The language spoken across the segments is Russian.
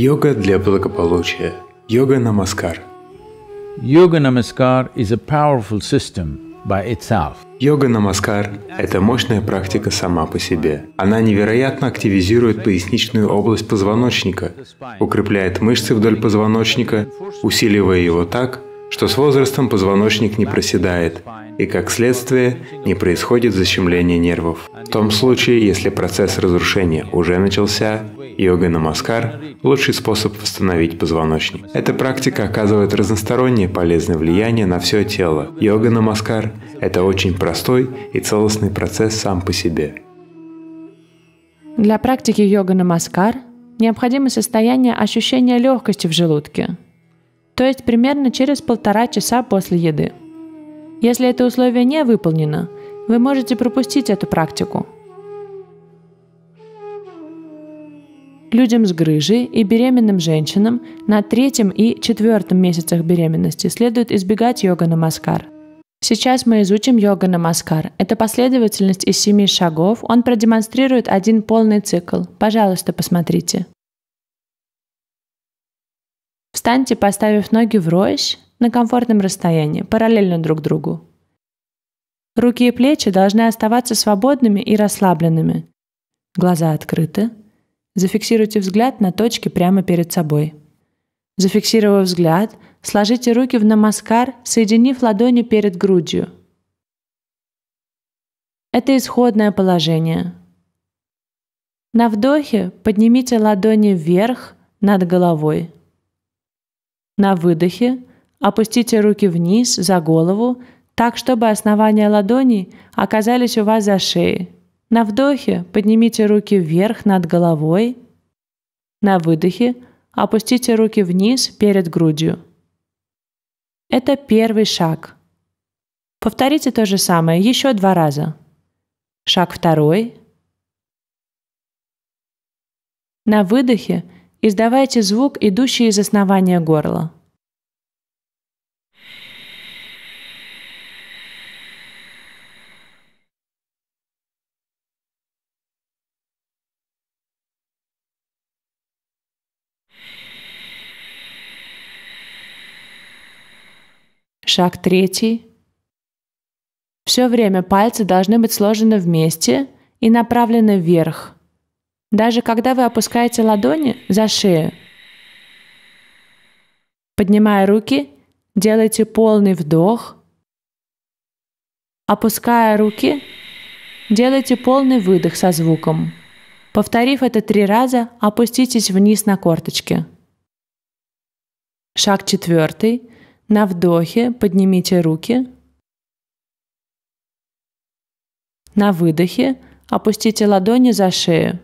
Йога для благополучия. Йога намаскар. Yoga Namaskar is a powerful system by itself. Йога Намаскар – это мощная практика сама по себе. Она невероятно активизирует поясничную область позвоночника, укрепляет мышцы вдоль позвоночника, усиливая его так, что с возрастом позвоночник не проседает, и, как следствие, не происходит защемления нервов. В том случае, если процесс разрушения уже начался, йога намаскар – лучший способ восстановить позвоночник. Эта практика оказывает разностороннее полезное влияние на все тело. Йога намаскар – это очень простой и целостный процесс сам по себе. Для практики йога намаскар необходимо состояние ощущения легкости в желудке, то есть примерно через полтора часа после еды. Если это условие не выполнено, вы можете пропустить эту практику. Людям с грыжей и беременным женщинам на третьем и четвертом месяцах беременности следует избегать йога намаскар. Сейчас мы изучим йога намаскар. Это последовательность из семи шагов. Он продемонстрирует один полный цикл. Пожалуйста, посмотрите. Встаньте, поставив ноги в врозь, на комфортном расстоянии, параллельно друг другу. Руки и плечи должны оставаться свободными и расслабленными. Глаза открыты. Зафиксируйте взгляд на точке прямо перед собой. Зафиксировав взгляд, сложите руки в намаскар, соединив ладони перед грудью. Это исходное положение. На вдохе поднимите ладони вверх над головой. На выдохе Опустите руки вниз, за голову, так, чтобы основания ладоней оказались у вас за шеей. На вдохе поднимите руки вверх над головой. На выдохе опустите руки вниз перед грудью. Это первый шаг. Повторите то же самое еще два раза. Шаг второй. На выдохе издавайте звук, идущий из основания горла. Шаг третий. Все время пальцы должны быть сложены вместе и направлены вверх. Даже когда вы опускаете ладони за шею. Поднимая руки, делайте полный вдох. Опуская руки, делайте полный выдох со звуком. Повторив это три раза, опуститесь вниз на корточки. Шаг четвертый. На вдохе поднимите руки. На выдохе опустите ладони за шею.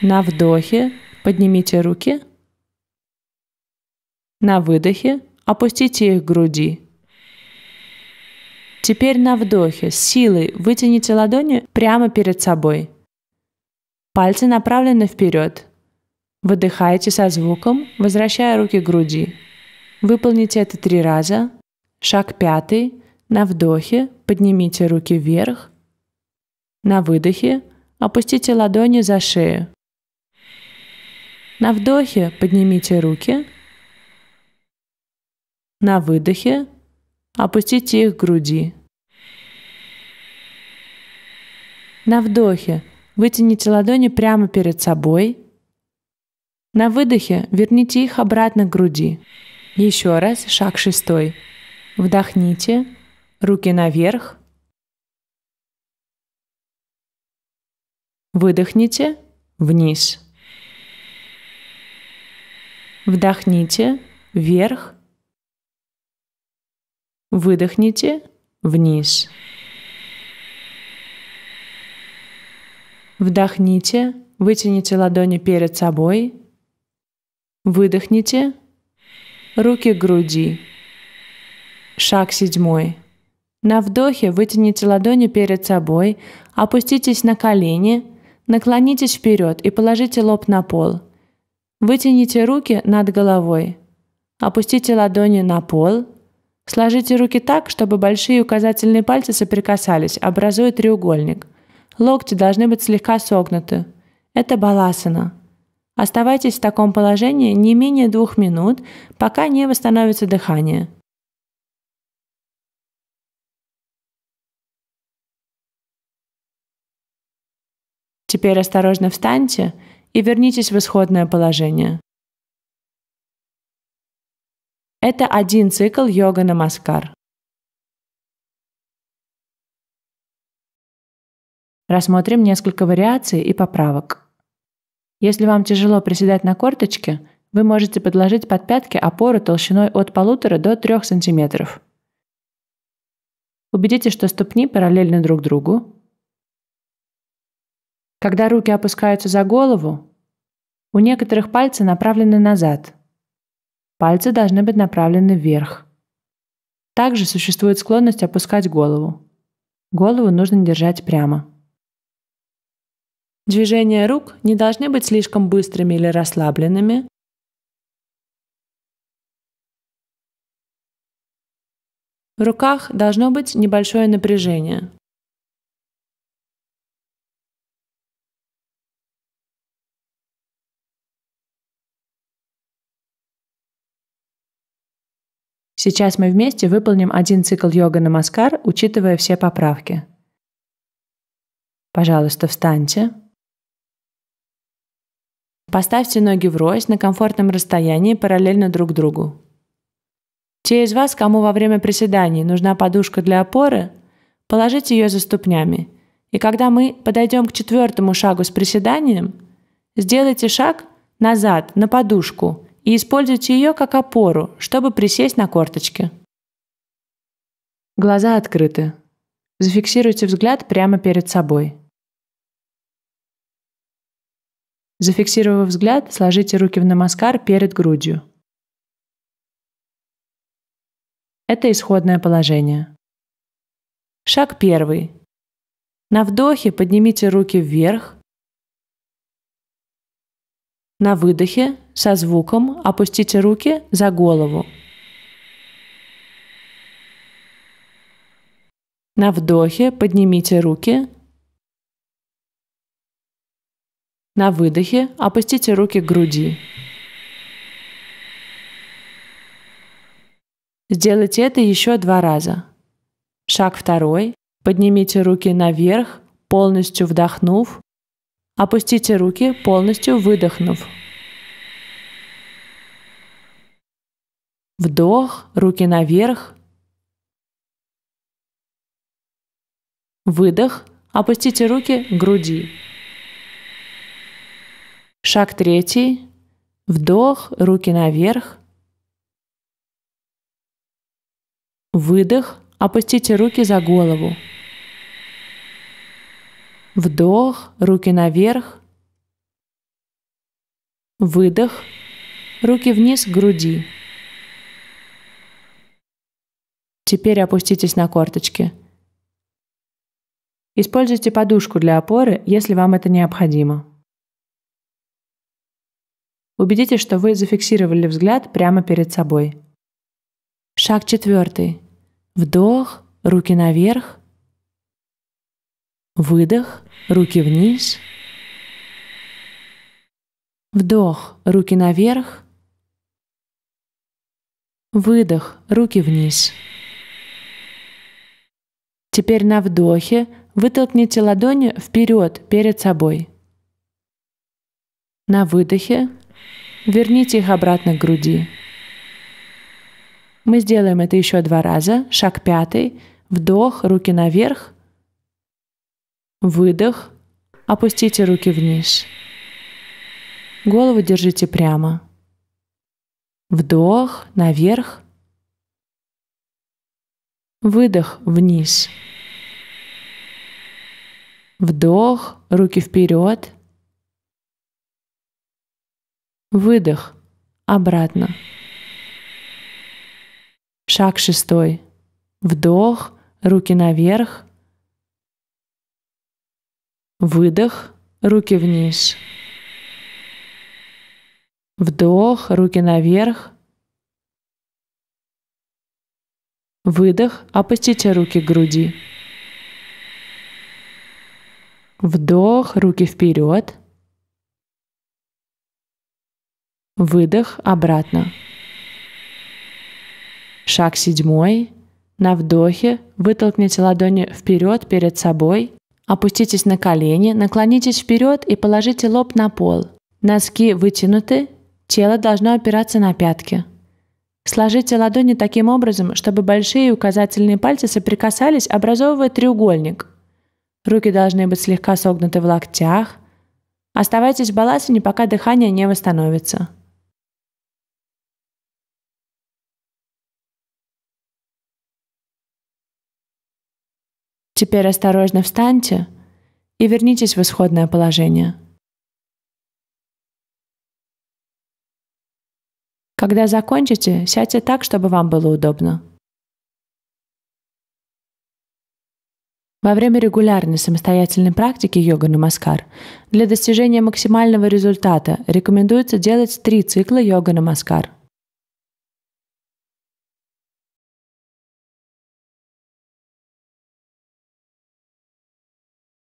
На вдохе поднимите руки. На выдохе опустите их к груди. Теперь на вдохе с силой вытяните ладони прямо перед собой. Пальцы направлены вперед – Выдыхайте со звуком, возвращая руки к груди. Выполните это три раза. Шаг пятый. На вдохе поднимите руки вверх. На выдохе опустите ладони за шею. На вдохе поднимите руки. На выдохе опустите их к груди. На вдохе вытяните ладони прямо перед собой – на выдохе верните их обратно к груди. Еще раз, шаг шестой. Вдохните, руки наверх. Выдохните, вниз. Вдохните, вверх. Выдохните, вниз. Вдохните, вытяните ладони перед собой, Выдохните. Руки к груди. Шаг седьмой. На вдохе вытяните ладони перед собой, опуститесь на колени, наклонитесь вперед и положите лоб на пол. Вытяните руки над головой. Опустите ладони на пол. Сложите руки так, чтобы большие и указательные пальцы соприкасались, образуя треугольник. Локти должны быть слегка согнуты. Это баласана. Оставайтесь в таком положении не менее двух минут, пока не восстановится дыхание. Теперь осторожно встаньте и вернитесь в исходное положение. Это один цикл йога намаскар. Рассмотрим несколько вариаций и поправок. Если вам тяжело приседать на корточке, вы можете подложить под пятки опору толщиной от 1,5 до 3 см. Убедитесь, что ступни параллельны друг другу. Когда руки опускаются за голову, у некоторых пальцы направлены назад. Пальцы должны быть направлены вверх. Также существует склонность опускать голову. Голову нужно держать прямо. Движения рук не должны быть слишком быстрыми или расслабленными. В руках должно быть небольшое напряжение. Сейчас мы вместе выполним один цикл йога на намаскар, учитывая все поправки. Пожалуйста, встаньте. Поставьте ноги врозь на комфортном расстоянии параллельно друг другу. Те из вас, кому во время приседаний нужна подушка для опоры, положите ее за ступнями. И когда мы подойдем к четвертому шагу с приседанием, сделайте шаг назад на подушку и используйте ее как опору, чтобы присесть на корточки. Глаза открыты. Зафиксируйте взгляд прямо перед собой. Зафиксировав взгляд, сложите руки в намаскар перед грудью. Это исходное положение. Шаг первый. На вдохе поднимите руки вверх. На выдохе со звуком опустите руки за голову. На вдохе поднимите руки На выдохе опустите руки к груди. Сделайте это еще два раза. Шаг второй. Поднимите руки наверх, полностью вдохнув. Опустите руки, полностью выдохнув. Вдох, руки наверх. Выдох, опустите руки к груди. Шаг третий. Вдох, руки наверх. Выдох, опустите руки за голову. Вдох, руки наверх. Выдох, руки вниз к груди. Теперь опуститесь на корточки. Используйте подушку для опоры, если вам это необходимо. Убедитесь, что вы зафиксировали взгляд прямо перед собой. Шаг четвертый. Вдох, руки наверх. Выдох, руки вниз. Вдох, руки наверх. Выдох, руки вниз. Теперь на вдохе вытолкните ладони вперед перед собой. На выдохе Верните их обратно к груди. Мы сделаем это еще два раза. Шаг пятый. Вдох, руки наверх. Выдох. Опустите руки вниз. Голову держите прямо. Вдох, наверх. Выдох вниз. Вдох, руки вперед. Выдох. Обратно. Шаг шестой. Вдох, руки наверх. Выдох, руки вниз. Вдох, руки наверх. Выдох, опустите руки к груди. Вдох, руки вперед. Выдох обратно. Шаг седьмой. На вдохе вытолкните ладони вперед перед собой. Опуститесь на колени, наклонитесь вперед и положите лоб на пол. Носки вытянуты, тело должно опираться на пятки. Сложите ладони таким образом, чтобы большие и указательные пальцы соприкасались, образовывая треугольник. Руки должны быть слегка согнуты в локтях. Оставайтесь в балансе, пока дыхание не восстановится. Теперь осторожно встаньте и вернитесь в исходное положение. Когда закончите, сядьте так, чтобы вам было удобно. Во время регулярной самостоятельной практики йога намаскар для достижения максимального результата рекомендуется делать три цикла йога намаскар –